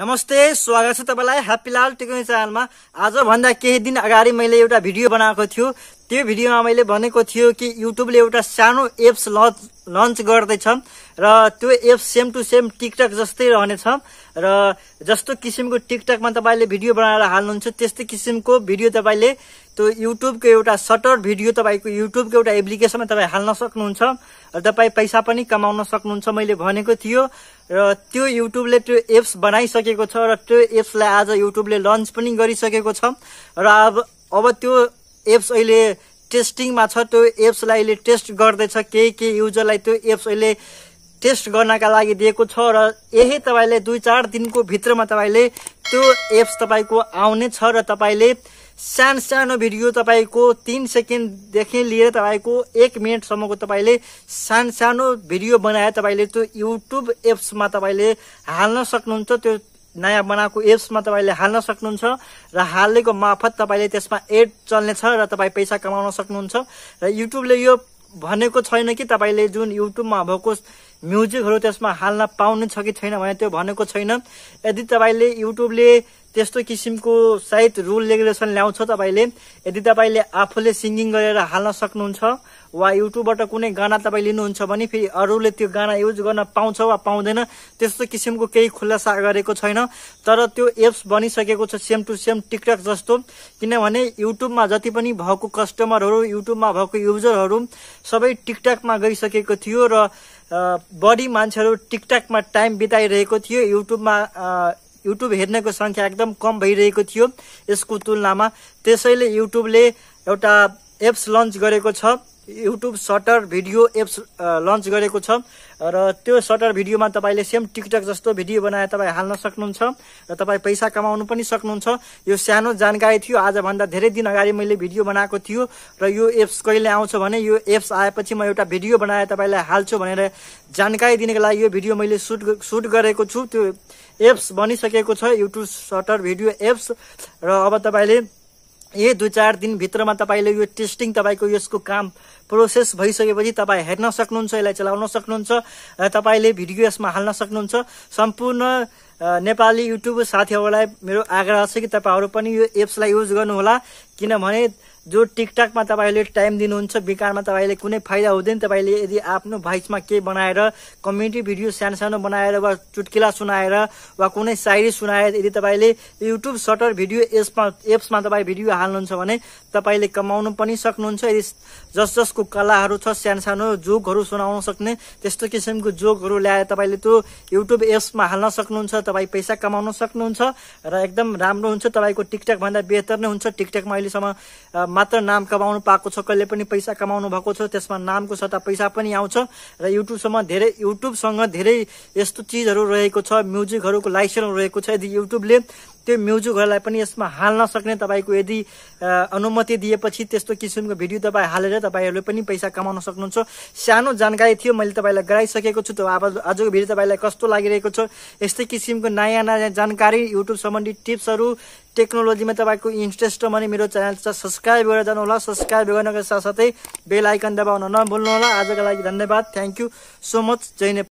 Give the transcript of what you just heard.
नमस्ते स्वागत छ तपाईँलाई ह्याप्पी लाल टेक्नोलोजी च्यानलमा आजभन्दा केही दिन अगाडि मैले एउटा भिडियो बनाएको थियो त्यो भिडियोमा मैले भनेको थियो कि युट्युबले एउटा सानो एप्स लन्च लन्च गर्दैछ र त्यो apps same to same TikTok जस्तै रहनेछ र जस्तो किसिमको टिकटकमा तपाईँले भिडियो बनाएर हाल्नुहुन्छ त्यस्तै किसिमको भिडियो तपाईँले त्यो युट्युबको एउटा सटर भिडियो तपाईँको युट्युबको एउटा एप्लिकेसनमा तपाईँ हाल्न सक्नुहुन्छ र तपाईँ पैसा पनि कमाउन सक्नुहुन्छ मैले भनेको थियो र त्यो युट्युबले त्यो एप्स बनाइसकेको छ र त्यो एप्सलाई आज युट्युबले लन्च पनि गरिसकेको छ र अब अब त्यो एप्स अहिले टेस्टिङमा छ त्यो एप्सलाई अहिले टेस्ट गर्दैछ केही केही युजरलाई त्यो एप्स अहिले टेस्ट गर्नका लागि दिएको छ र यही तपाईँले दुई चार दिनको भित्रमा तपाईँले त्यो एप्स तपाईँको आउने छ र तपाईँले सानो सानो भिडियो तपाईँको तिन सेकेन्डदेखि लिएर तपाईँको एक मिनटसम्मको तपाईँले सानो सानो भिडियो बनाएर तपाईँले त्यो युट्युब एप्समा तपाईँले हाल्न सक्नुहुन्छ त्यो नयाँ बनाएको एप्समा तपाईँले हाल्न सक्नुहुन्छ र हालेको मार्फत तपाईँले त्यसमा एड चल्नेछ र तपाईँ पैसा कमाउन सक्नुहुन्छ र युट्युबले यो भनेको छैन कि तपाईँले जुन युट्युबमा भएको म्युजिकहरू त्यसमा हाल्न पाउने छ कि छैन भने त्यो भनेको छैन यदि तपाईँले युट्युबले त्यस्तो किसिमको सायद रुल रेगुलेसन ल्याउँछ तपाईँले यदि तपाईँले आफूले सिङ्गिङ गरेर हाल्न सक्नुहुन्छ वा युट्युबबाट कुनै गाना तपाईँ लिनुहुन्छ भने फेरि अरूले त्यो गाना युज गर्न पाउँछ वा पाउँदैन त्यस्तो किसिमको केही खुलासा गरेको छैन तर त्यो एप्स बनिसकेको छ सेम टु सेम टिकटक जस्तो किनभने युट्युबमा जति पनि भएको कस्टमरहरू युट्युबमा भएको युजरहरू सबै टिकटकमा गइसकेको थियो र बढी मान्छेहरू टिकटकमा टाइम बिताइरहेको थियो युट्युबमा युट्युब हेर्नेको सङ्ख्या एकदम कम भइरहेको थियो यसको तुलनामा त्यसैले युट्युबले एउटा एप्स लन्च गरेको छ YouTube shorter video apps launch गरेको छ र त्यो सर्टर भिडियोमा तपाईँले सेम टिकटक जस्तो भिडियो बनाएर तपाईँ हाल्न सक्नुहुन्छ र तपाईँ पैसा कमाउनु पनि सक्नुहुन्छ यो सानो जानकारी थियो आजभन्दा धेरै दिन अगाडि मैले भिडियो बनाएको थियो र यो एप्स कहिले आउँछ भने यो एप्स आएपछि म एउटा भिडियो बनाएर तपाईँलाई हाल्छु भनेर जानकारी दिनको लागि यो भिडियो मैले सुट सुट गरेको छु त्यो एप्स बनिसकेको छ युट्युब सर्टर भिडियो एप्स र अब तपाईँले यही दुई चार दिनभित्रमा तपाईँले यो टेस्टिङ तपाईँको यसको काम प्रोसेस भइसकेपछि तपाईँ हेर्न सक्नुहुन्छ यसलाई चलाउन सक्नुहुन्छ र तपाईँले भिडियो यसमा हाल्न सक्नुहुन्छ सम्पूर्ण नेपाली युट्युब साथीहरूलाई मेरो आग्रह छ कि तपाईँहरू पनि यो एप्सलाई युज गर्नुहोला किनभने जो टिकटकमा तपाईँले टाइम दिनुहुन्छ बिकारमा तपाईँले कुनै फाइदा हुँदैन तपाईँले यदि आफ्नो भाइसमा केही बनाएर कमेडी भिडियो सानो सानो बनाएर वा चुटकिला सुनाएर वा कुनै सायरी सुनाएर यदि तपाईँले युट्युब सर्टर भिडियो एप्समा एप्समा तपाईँ भिडियो हाल्नुहुन्छ भने तपाईँले कमाउनु पनि सक्नुहुन्छ यदि जस जसको कलाहरू छ सानो सानो जोकहरू सुनाउन सक्ने त्यस्तो किसिमको जोकहरू ल्याएर तपाईँले त्यो युट्युब एप्समा हाल्न सक्नुहुन्छ तपाईँ पैसा कमाउन सक्नुहुन्छ र एकदम राम्रो हुन्छ तपाईँको टिकटकभन्दा बेहतर नै हुन्छ टिकटकमा अहिलेसम्म मात्र नाम कमाउनु पाएको छ कहिले पनि पैसा कमाउनु भएको छ त्यसमा नामको सट्टा पैसा पनि आउँछ र युट्युबसम्म धेरै युट्युबसँग धेरै यस्तो चिजहरू रहेको छ म्युजिकहरूको लाइसेन्स रहेको छ यदि युट्युबले त्यो म्युजिकहरूलाई पनि यसमा हाल्न सक्ने तपाईँको यदि अनुमति दिएपछि त्यस्तो किसिमको भिडियो तपाईँ हालेर तपाईँहरूले पनि पैसा कमाउन सक्नुहुन्छ सानो जानकारी थियो मैले तपाईँलाई गराइसकेको छु त अब आजको भिडियो तपाईँलाई कस्तो लागिरहेको छ यस्तै किसिमको नयाँ नयाँ जानकारी युट्युब सम्बन्धी टिप्सहरू टेक्नोलोजीमा तपाईँको इन्ट्रेस्ट छ भने मेरो च्यानल चाहिँ सब्सक्राइब गरेर जानुहोला सब्सक्राइब गर्नको साथसाथै बेल आइकन दबाउन नभुल्नुहोला आजको लागि धन्यवाद thank you so much Jay